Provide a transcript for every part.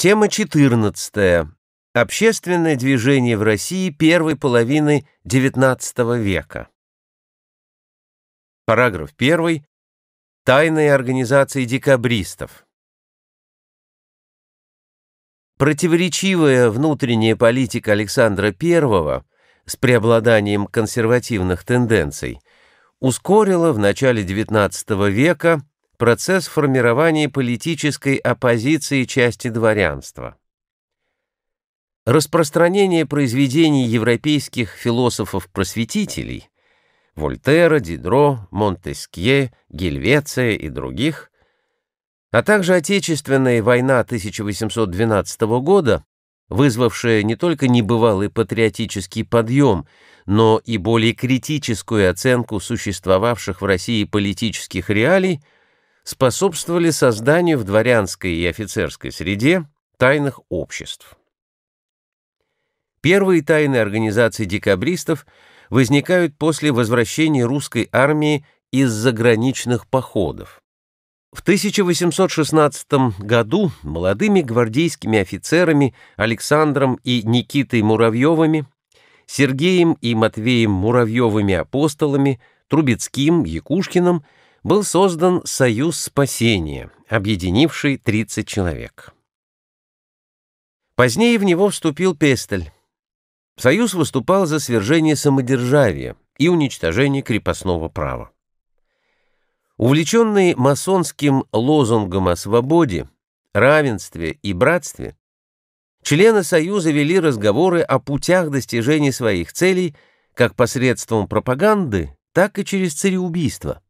Тема 14. Общественное движение в России первой половины XIX века. Параграф 1. Тайные организации декабристов. Противоречивая внутренняя политика Александра I с преобладанием консервативных тенденций ускорила в начале XIX века процесс формирования политической оппозиции части дворянства. Распространение произведений европейских философов-просветителей Вольтера, Дидро, Монтескье, Гильвеция и других, а также Отечественная война 1812 года, вызвавшая не только небывалый патриотический подъем, но и более критическую оценку существовавших в России политических реалий, способствовали созданию в дворянской и офицерской среде тайных обществ. Первые тайные организации декабристов возникают после возвращения русской армии из заграничных походов. В 1816 году молодыми гвардейскими офицерами Александром и Никитой Муравьевыми, Сергеем и Матвеем Муравьевыми-апостолами, Трубецким, Якушкиным – был создан Союз спасения, объединивший 30 человек. Позднее в него вступил Пестель. Союз выступал за свержение самодержавия и уничтожение крепостного права. Увлеченный масонским лозунгом о свободе, равенстве и братстве, члены Союза вели разговоры о путях достижения своих целей как посредством пропаганды, так и через цареубийство.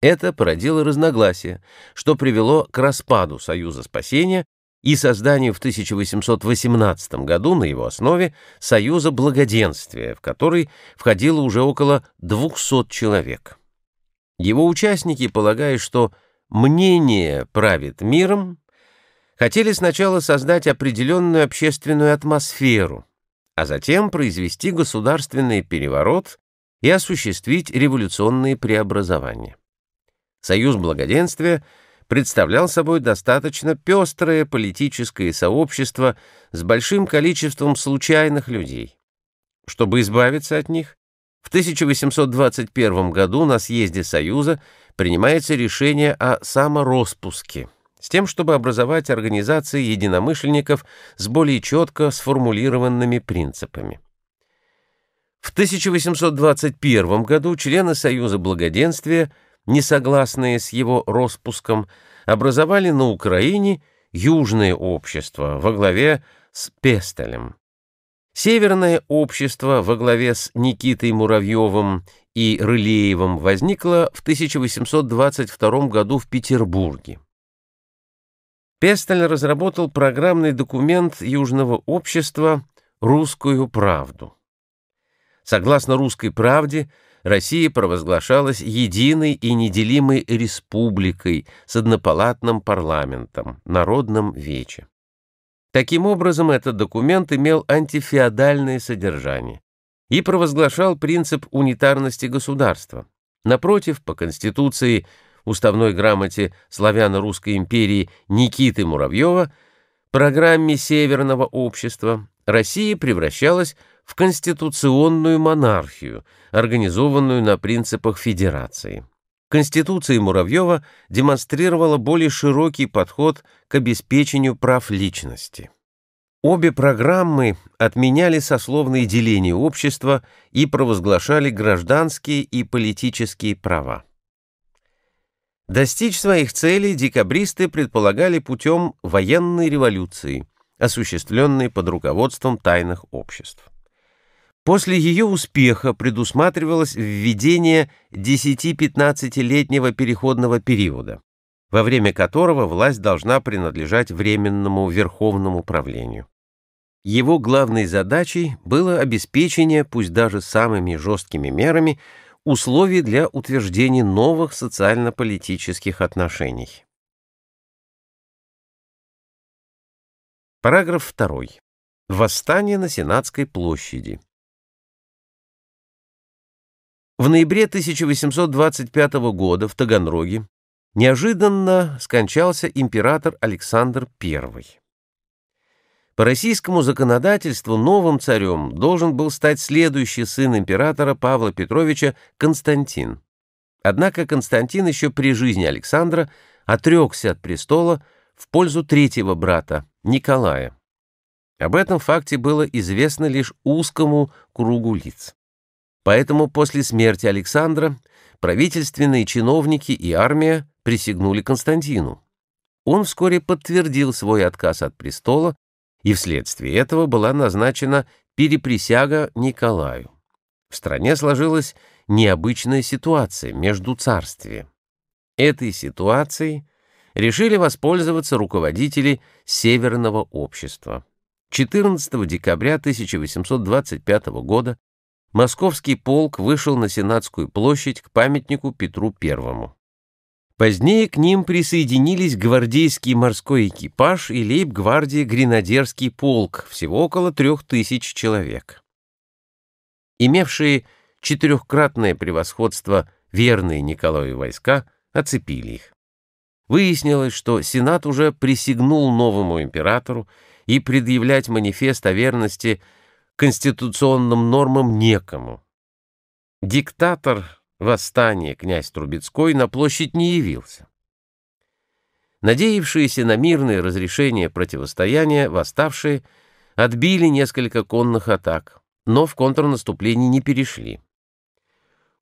Это породило разногласия, что привело к распаду Союза спасения и созданию в 1818 году на его основе Союза благоденствия, в который входило уже около 200 человек. Его участники, полагая, что мнение правит миром, хотели сначала создать определенную общественную атмосферу, а затем произвести государственный переворот и осуществить революционные преобразования. Союз благоденствия представлял собой достаточно пестрое политическое сообщество с большим количеством случайных людей. Чтобы избавиться от них, в 1821 году на съезде Союза принимается решение о самороспуске с тем, чтобы образовать организации единомышленников с более четко сформулированными принципами. В 1821 году члены Союза благоденствия – Несогласные с его распуском, образовали на Украине южное общество во главе с Пестелем. Северное общество во главе с Никитой Муравьевым и Рылеевым возникло в 1822 году в Петербурге. Пестель разработал программный документ Южного общества «Русскую правду». Согласно «Русской правде», Россия провозглашалась единой и неделимой республикой с однопалатным парламентом, народным вече. Таким образом, этот документ имел антифеодальное содержание и провозглашал принцип унитарности государства. Напротив, по Конституции, уставной грамоте славяно-русской империи Никиты Муравьева, программе Северного общества, Россия превращалась в конституционную монархию, организованную на принципах федерации. Конституция Муравьева демонстрировала более широкий подход к обеспечению прав личности. Обе программы отменяли сословные деления общества и провозглашали гражданские и политические права. Достичь своих целей декабристы предполагали путем военной революции – осуществленной под руководством тайных обществ. После ее успеха предусматривалось введение 10-15-летнего переходного периода, во время которого власть должна принадлежать Временному Верховному правлению. Его главной задачей было обеспечение, пусть даже самыми жесткими мерами, условий для утверждения новых социально-политических отношений. Параграф 2. Восстание на Сенатской площади. В ноябре 1825 года в Таганроге неожиданно скончался император Александр I. По российскому законодательству новым царем должен был стать следующий сын императора Павла Петровича Константин. Однако Константин еще при жизни Александра отрекся от престола в пользу третьего брата Николая. Об этом факте было известно лишь узкому кругу лиц. Поэтому после смерти Александра правительственные чиновники и армия присягнули Константину. Он вскоре подтвердил свой отказ от престола, и вследствие этого была назначена переприсяга Николаю. В стране сложилась необычная ситуация между царствием. Этой ситуацией решили воспользоваться руководители Северного общества. 14 декабря 1825 года московский полк вышел на Сенатскую площадь к памятнику Петру I. Позднее к ним присоединились гвардейский морской экипаж и лейб-гвардии гренадерский полк, всего около трех тысяч человек. Имевшие четырехкратное превосходство верные Николаю войска оцепили их. Выяснилось, что Сенат уже присягнул новому императору, и предъявлять манифест о верности конституционным нормам некому. Диктатор восстания князь Трубецкой на площадь не явился. Надеявшиеся на мирное разрешение противостояния, восставшие отбили несколько конных атак, но в контрнаступление не перешли.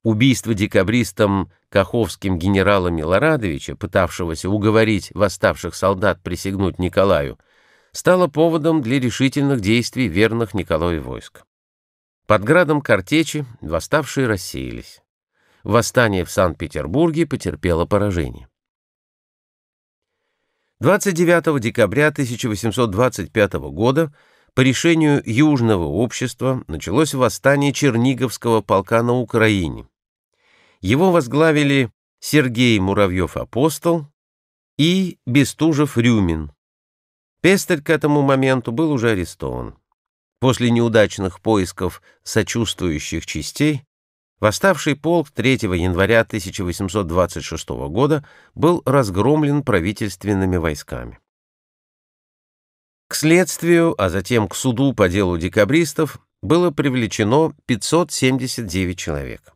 Убийство декабристом Каховским генерала Милорадовича, пытавшегося уговорить восставших солдат присягнуть Николаю, стало поводом для решительных действий верных Николаю войск. Под градом картечи восставшие рассеялись. Восстание в Санкт-Петербурге потерпело поражение. 29 декабря 1825 года по решению Южного общества началось восстание Черниговского полка на Украине, его возглавили Сергей Муравьев-Апостол и Бестужев-Рюмин. Пестель к этому моменту был уже арестован. После неудачных поисков сочувствующих частей восставший полк 3 января 1826 года был разгромлен правительственными войсками. К следствию, а затем к суду по делу декабристов было привлечено 579 человек.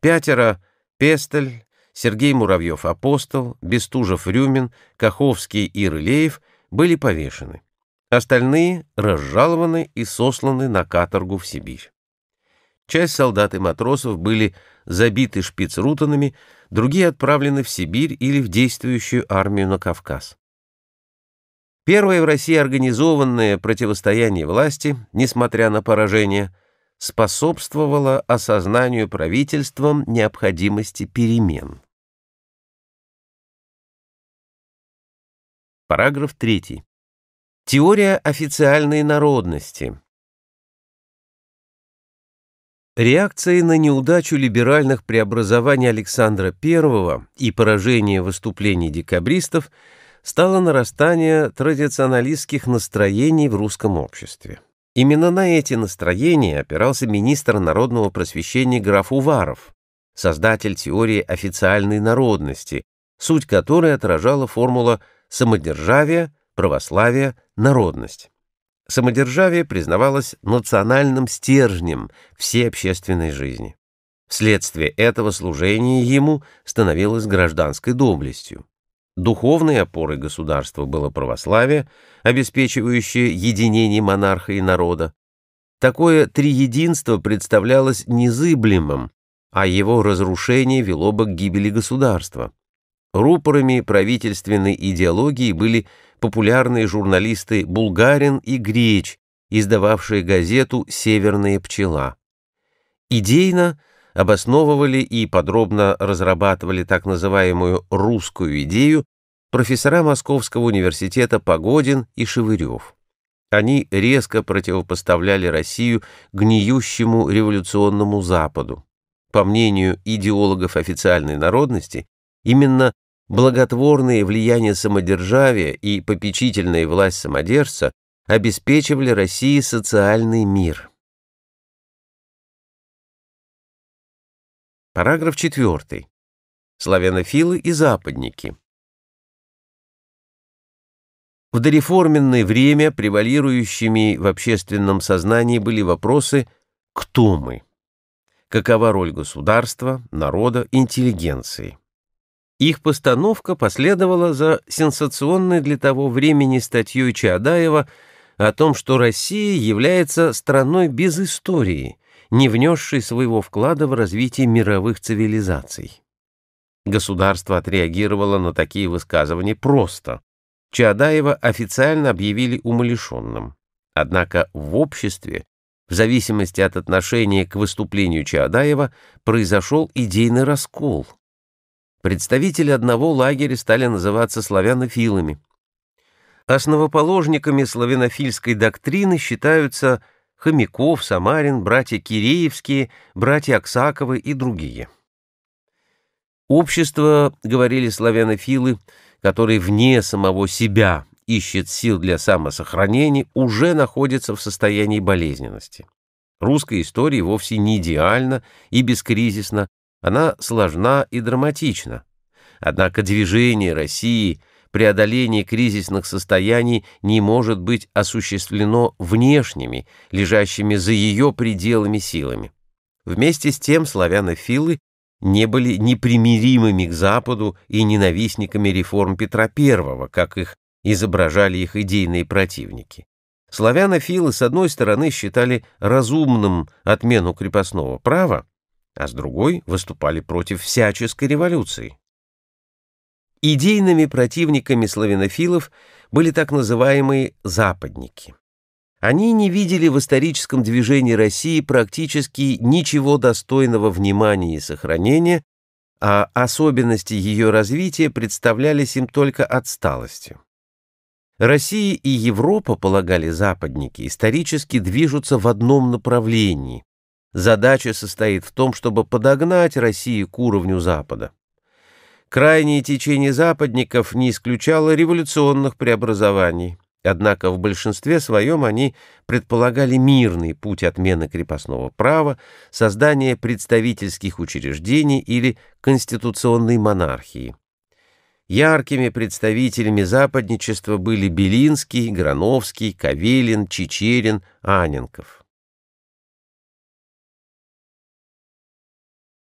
Пятеро — Пестель, Сергей Муравьев-Апостол, Бестужев-Рюмин, Каховский и Рылеев — были повешены. Остальные разжалованы и сосланы на каторгу в Сибирь. Часть солдат и матросов были забиты шпицрутанами, другие отправлены в Сибирь или в действующую армию на Кавказ. Первое в России организованное противостояние власти, несмотря на поражение, способствовало осознанию правительством необходимости перемен. Параграф 3. Теория официальной народности. Реакцией на неудачу либеральных преобразований Александра I и поражение выступлений декабристов стало нарастание традиционалистских настроений в русском обществе. Именно на эти настроения опирался министр народного просвещения граф Уваров, создатель теории официальной народности, суть которой отражала формула самодержавие, православие, народность. Самодержавие признавалось национальным стержнем всей общественной жизни. Вследствие этого служение ему становилось гражданской доблестью. Духовной опорой государства было православие, обеспечивающее единение монарха и народа. Такое триединство представлялось незыблемым, а его разрушение вело бы к гибели государства. Рупорами правительственной идеологии были популярные журналисты Булгарин и Греч, издававшие газету «Северная пчела». Идейно – обосновывали и подробно разрабатывали так называемую «русскую идею» профессора Московского университета Погодин и Шевырев. Они резко противопоставляли Россию гниющему революционному Западу. По мнению идеологов официальной народности, именно благотворные влияния самодержавия и попечительная власть самодержца обеспечивали России социальный мир. Параграф 4. Славянофилы и западники. В дореформенное время превалирующими в общественном сознании были вопросы «Кто мы?», «Какова роль государства, народа, интеллигенции?». Их постановка последовала за сенсационной для того времени статьей Чаадаева о том, что Россия является страной без истории – не внесший своего вклада в развитие мировых цивилизаций. Государство отреагировало на такие высказывания просто. Чаадаева официально объявили умалишенным. Однако в обществе, в зависимости от отношения к выступлению Чаадаева, произошел идейный раскол. Представители одного лагеря стали называться славянофилами. Основоположниками славянофильской доктрины считаются Хомяков, Самарин, братья Киреевские, братья Оксаковы и другие. Общество, говорили славянофилы, которые вне самого себя ищет сил для самосохранения, уже находится в состоянии болезненности. Русская история вовсе не идеальна и бескризисна, она сложна и драматична. Однако движение России – преодоление кризисных состояний не может быть осуществлено внешними, лежащими за ее пределами силами. Вместе с тем славянофилы не были непримиримыми к Западу и ненавистниками реформ Петра I, как их изображали их идейные противники. Славянофилы, с одной стороны, считали разумным отмену крепостного права, а с другой выступали против всяческой революции. Идейными противниками славянофилов были так называемые «западники». Они не видели в историческом движении России практически ничего достойного внимания и сохранения, а особенности ее развития представлялись им только отсталостью. Россия и Европа, полагали западники, исторически движутся в одном направлении. Задача состоит в том, чтобы подогнать Россию к уровню Запада. Крайнее течение западников не исключало революционных преобразований. Однако в большинстве своем они предполагали мирный путь отмены крепостного права, создания представительских учреждений или конституционной монархии. Яркими представителями западничества были Белинский, Грановский, Кавелин, Чечерин, Аненков.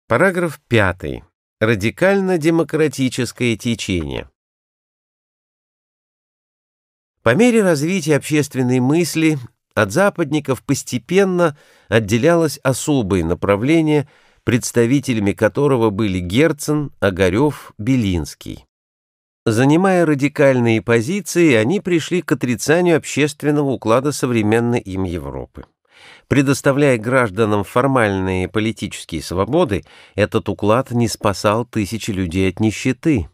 Параграф пятый. Радикально-демократическое течение. По мере развития общественной мысли от западников постепенно отделялось особое направление, представителями которого были Герцен, Огарев, Белинский. Занимая радикальные позиции, они пришли к отрицанию общественного уклада современной им Европы. Предоставляя гражданам формальные политические свободы, этот уклад не спасал тысячи людей от нищеты.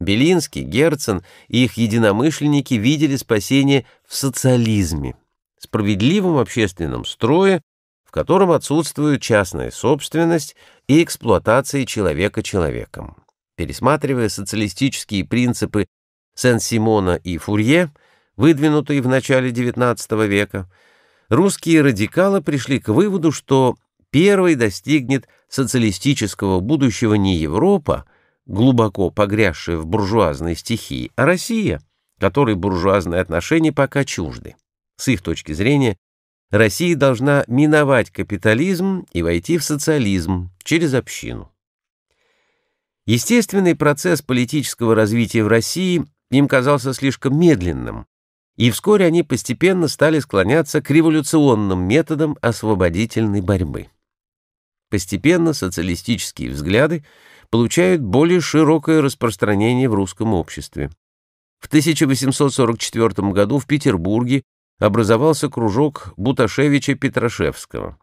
Белинский, Герцен и их единомышленники видели спасение в социализме, справедливом общественном строе, в котором отсутствует частная собственность и эксплуатация человека человеком. Пересматривая социалистические принципы Сен-Симона и Фурье, выдвинутые в начале XIX века, русские радикалы пришли к выводу, что первой достигнет социалистического будущего не Европа, глубоко погрязшая в буржуазной стихии, а Россия, которой буржуазные отношения пока чужды. С их точки зрения, Россия должна миновать капитализм и войти в социализм через общину. Естественный процесс политического развития в России им казался слишком медленным, и вскоре они постепенно стали склоняться к революционным методам освободительной борьбы. Постепенно социалистические взгляды получают более широкое распространение в русском обществе. В 1844 году в Петербурге образовался кружок Буташевича-Петрашевского.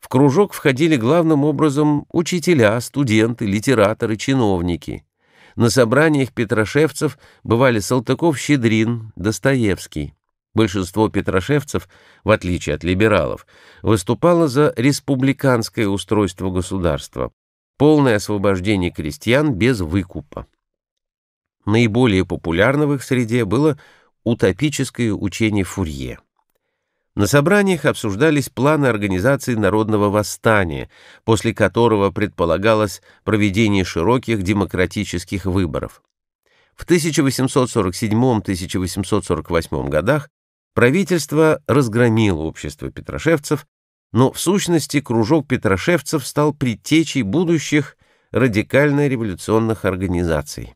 В кружок входили главным образом учителя, студенты, литераторы, чиновники. На собраниях петрошевцев бывали Салтыков, Щедрин, Достоевский. Большинство петрошевцев, в отличие от либералов, выступало за республиканское устройство государства, полное освобождение крестьян без выкупа. Наиболее популярным в их среде было утопическое учение Фурье. На собраниях обсуждались планы организации народного восстания, после которого предполагалось проведение широких демократических выборов. В 1847-1848 годах правительство разгромило общество петрошевцев, но в сущности кружок петрошевцев стал предтечей будущих радикально-революционных организаций.